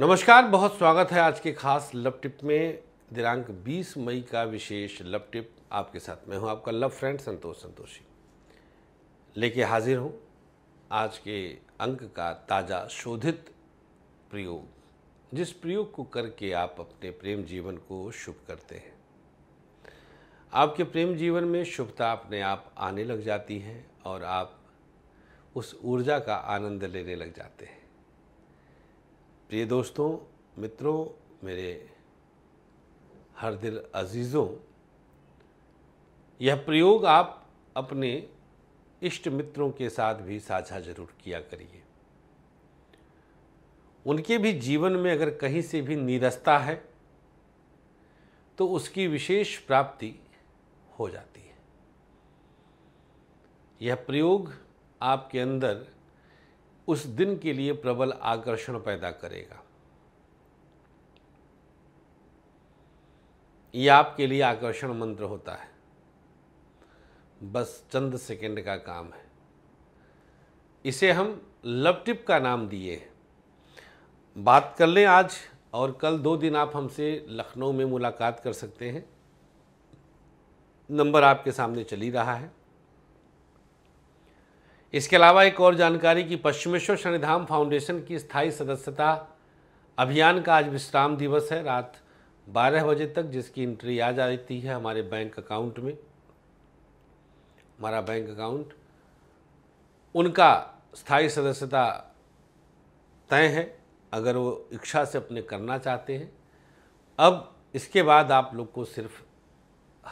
नमस्कार बहुत स्वागत है आज के खास लव टिप में दिनांक 20 मई का विशेष लव टिप आपके साथ मैं हूं आपका लव फ्रेंड संतोष संतोषी लेके हाजिर हूं आज के अंक का ताज़ा शोधित प्रयोग जिस प्रयोग को करके आप अपने प्रेम जीवन को शुभ करते हैं आपके प्रेम जीवन में शुभता अपने आप आने लग जाती है और आप उस ऊर्जा का आनंद लेने लग जाते हैं प्रिय दोस्तों मित्रों मेरे हर दिल अजीज़ों यह प्रयोग आप अपने इष्ट मित्रों के साथ भी साझा जरूर किया करिए उनके भी जीवन में अगर कहीं से भी निरस्ता है तो उसकी विशेष प्राप्ति हो जाती है यह प्रयोग आपके अंदर उस दिन के लिए प्रबल आकर्षण पैदा करेगा ये आपके लिए आकर्षण मंत्र होता है बस चंद सेकंड का काम है इसे हम लव टिप का नाम दिए हैं बात कर लें आज और कल दो दिन आप हमसे लखनऊ में मुलाकात कर सकते हैं नंबर आपके सामने चली रहा है इसके अलावा एक और जानकारी कि पश्चिमेश्वर शनिधाम फाउंडेशन की स्थायी सदस्यता अभियान का आज विश्राम दिवस है रात 12 बजे तक जिसकी एंट्री आ जाती है हमारे बैंक अकाउंट में हमारा बैंक अकाउंट उनका स्थायी सदस्यता तय है अगर वो इच्छा से अपने करना चाहते हैं अब इसके बाद आप लोग को सिर्फ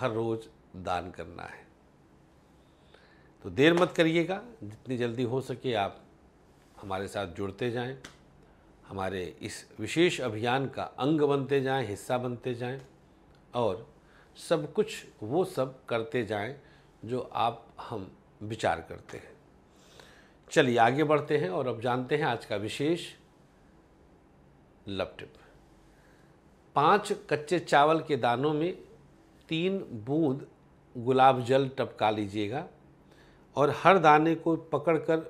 हर रोज़ दान करना है तो देर मत करिएगा जितनी जल्दी हो सके आप हमारे साथ जुड़ते जाएं हमारे इस विशेष अभियान का अंग बनते जाएं हिस्सा बनते जाएं और सब कुछ वो सब करते जाएं जो आप हम विचार करते हैं चलिए आगे बढ़ते हैं और अब जानते हैं आज का विशेष टिप पांच कच्चे चावल के दानों में तीन बूंद गुलाब जल टपका लीजिएगा और हर दाने को पकड़ कर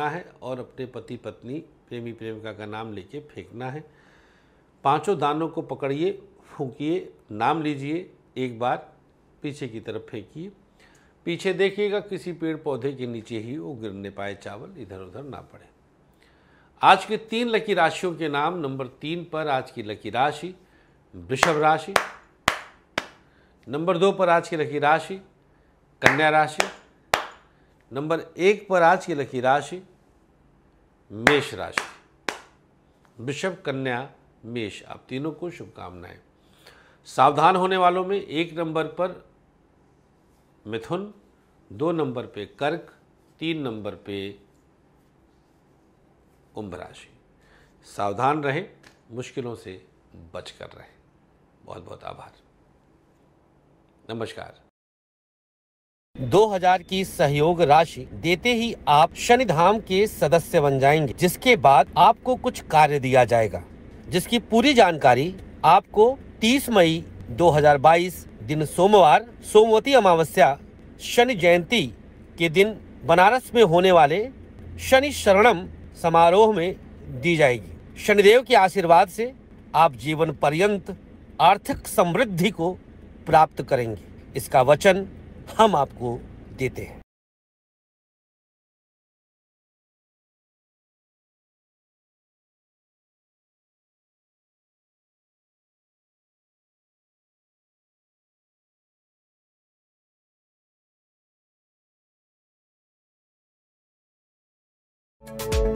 है और अपने पति पत्नी प्रेमी प्रेमिका का नाम लेके फेंकना है पांचों दानों को पकड़िए फूंकिए नाम लीजिए एक बार पीछे की तरफ फेंकिए पीछे देखिएगा किसी पेड़ पौधे के नीचे ही वो गिरने पाए चावल इधर उधर ना पड़े आज के तीन लकी राशियों के नाम नंबर तीन पर आज की लकी राशि वृषभ राशि नंबर दो पर आज की लकी राशि कन्या राशि नंबर एक पर आज की लकी राशि मेष राशि वृषभ कन्या मेष आप तीनों को शुभकामनाएं सावधान होने वालों में एक नंबर पर मिथुन दो नंबर पे कर्क तीन नंबर पे कुंभ राशि सावधान रहें मुश्किलों से बचकर रहें बहुत बहुत आभार नमस्कार 2000 की सहयोग राशि देते ही आप शनि धाम के सदस्य बन जाएंगे जिसके बाद आपको कुछ कार्य दिया जाएगा जिसकी पूरी जानकारी आपको 30 मई 2022 दिन सोमवार सोमवती अमावस्या शनि जयंती के दिन बनारस में होने वाले शनि शरणम समारोह में दी जाएगी शनिदेव के आशीर्वाद से आप जीवन पर्यंत आर्थिक समृद्धि को प्राप्त करेंगे इसका वचन हम आपको देते हैं thank you